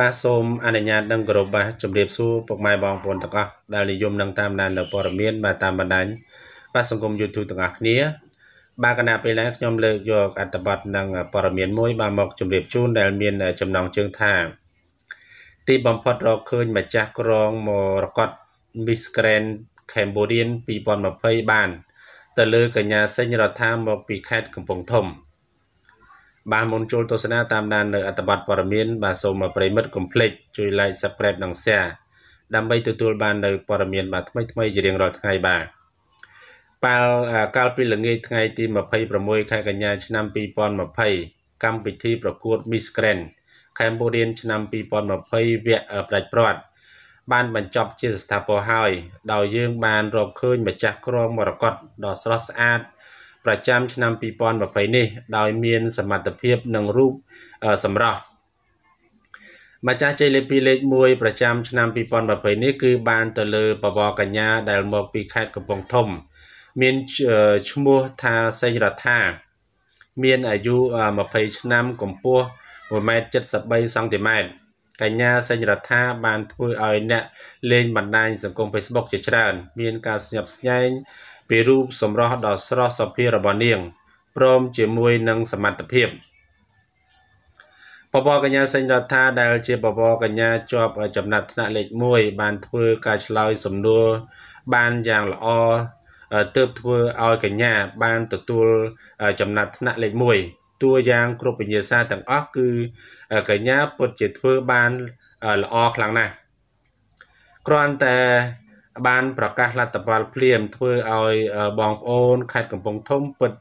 បាទសូមអនុញ្ញាតនឹងគោរពបាទជម្រាបសួរពុកម៉ែបងប្អូនទាំងអស់ដែលនិយមនឹងតាមដាននៅព័ត៌មានបាទតាមបណ្ដាញបាទសង្គម YouTube ទាំងអស់គ្នា បាទគណៈពេលនេះខ្ញុំលើកយកអត្ថបទនឹងព័ត៌មានមួយបាទមកជម្រាបជូនដែលមាន ចំណងជើងថាទីបំផុតរកឃើញម្ចាស់ក្រងមរកត Miss Grand Cambodian 2020បាន ទៅលើកញ្ញាសេងរដ្ឋាមកពីខេត្តកំពង់ធំ។បាទមុនចូលទស្សនាតាមដាននៅអត្ថបទព័ត៌មាន បាទសូមប្រិមិត្តកុំភ្លេចជួយ like subscribe និង share ដើម្បីទទួលបាននៅព័ត៌មានបាទថ្មីថ្មីជារៀងរាល់ថ្ងៃបាទប៉ាល់កាលពីល្ងាចថ្ងៃទី26ខែកញ្ញាឆ្នាំ2020កម្មវិធីប្រកួត Miss Grand Cambodian ឆ្នាំ2020វគ្គប្រាច់ព្រាត់បានបញ្ចប់ជាស្ថាពរហើយដោយយើងបានរកឃើញម្ចាស់ក្រុមមរកតដ៏ស្រស់ស្អាតប្រចាំឆ្នាំ2020នេះដោយមាន សមត្ថភាពនិងរូបសម្រស់ម្ចាស់ជ័យលេខ2លេខ1ប្រចាំឆ្នាំ2020នេះគឺបានទៅលើបវរកញ្ញាដែលមកពីខេត្តកំពង់ធំមានឈ្មោះថាសេងរដ្ឋាមានអាយុ20ឆ្នាំកម្ពស់1.73សង់ទីម៉ែត្រកញ្ញាសេងរដ្ឋាបានធ្វើឲ្យអ្នកលេងបណ្ដាញសង្គម Facebook ជាច្រើន មានការស្ញប់ស្ញែងពីរូបសម្រស់ដ៏ស្រស់សភារបស់នាងព្រមជាមួយនឹងសមត្ថភាពបបកញ្ញាសេងរដ្ឋាដែលជាបបកញ្ញាជាប់ ចំណាត់ថ្នាក់លេខ1បានធ្វើការឆ្លើយសំណួរបានយ៉ាងល្អទើបធ្វើឲ្យកញ្ញា បានទទួល ចំណាត់ថ្នាក់លេខ1តួយ៉ាងគ្រប់វិញ្ញាសាទាំងអស់គឺកញ្ញាពិតជាធ្វើបានល្អខ្លាំងណាស់គ្រាន់តែបានប្រកាសលទ្ធផលភ្លាមធ្វើឲ្យបងប្អូនខេត្តកំពង់ធំពិត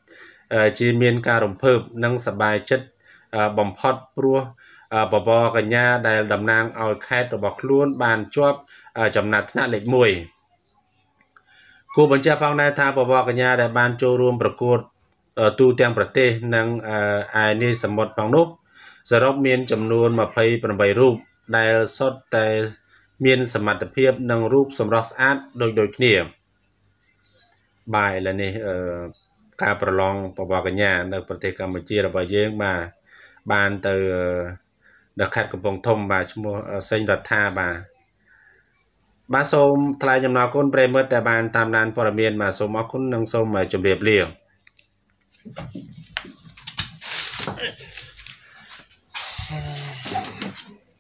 ជាមានការរំភើបនិងសប្បាយចិត្តបំផុតព្រោះបបរកញ្ញា ដែលតំណាងឲ្យខេត្តរបស់ខ្លួន បានជាប់ចំណាត់ថ្នាក់លេខ1គូបញ្ជាក់ផងដែរថាបបរកញ្ញាដែលបានចូលរួម ប្រកួត ទូទាំងប្រទេសនិងឯនីសមុទ្រផងនោះសរុបមានចំនួន28រូបដែលសុទ្ធតែមានសមត្ថភាព និងរូបសម្រស់ស្អាត ដូចដូចគ្នាបាទឥឡូវនេះអឺការប្រឡងបវរកញ្ញា នៅប្រទេសកម្ពុជារបស់យើងបាទបានទៅនៅខេត្តកំពង់ធំបាទឈ្មោះសេងរដ្ឋាបាទបាទសូមថ្លែងអំណរគុណប្រិមិត្តដែលបាន តាមដានព័ត៌មាន បាទសូមអរគុណនិងសូមជម្រាបលា Thank you.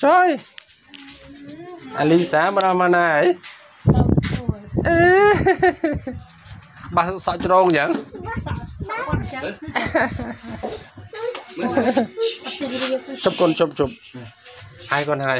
Trời Alisa mà ra mà này Bà sợ cho đông vậy Chụp con chụp chụp Hai con hai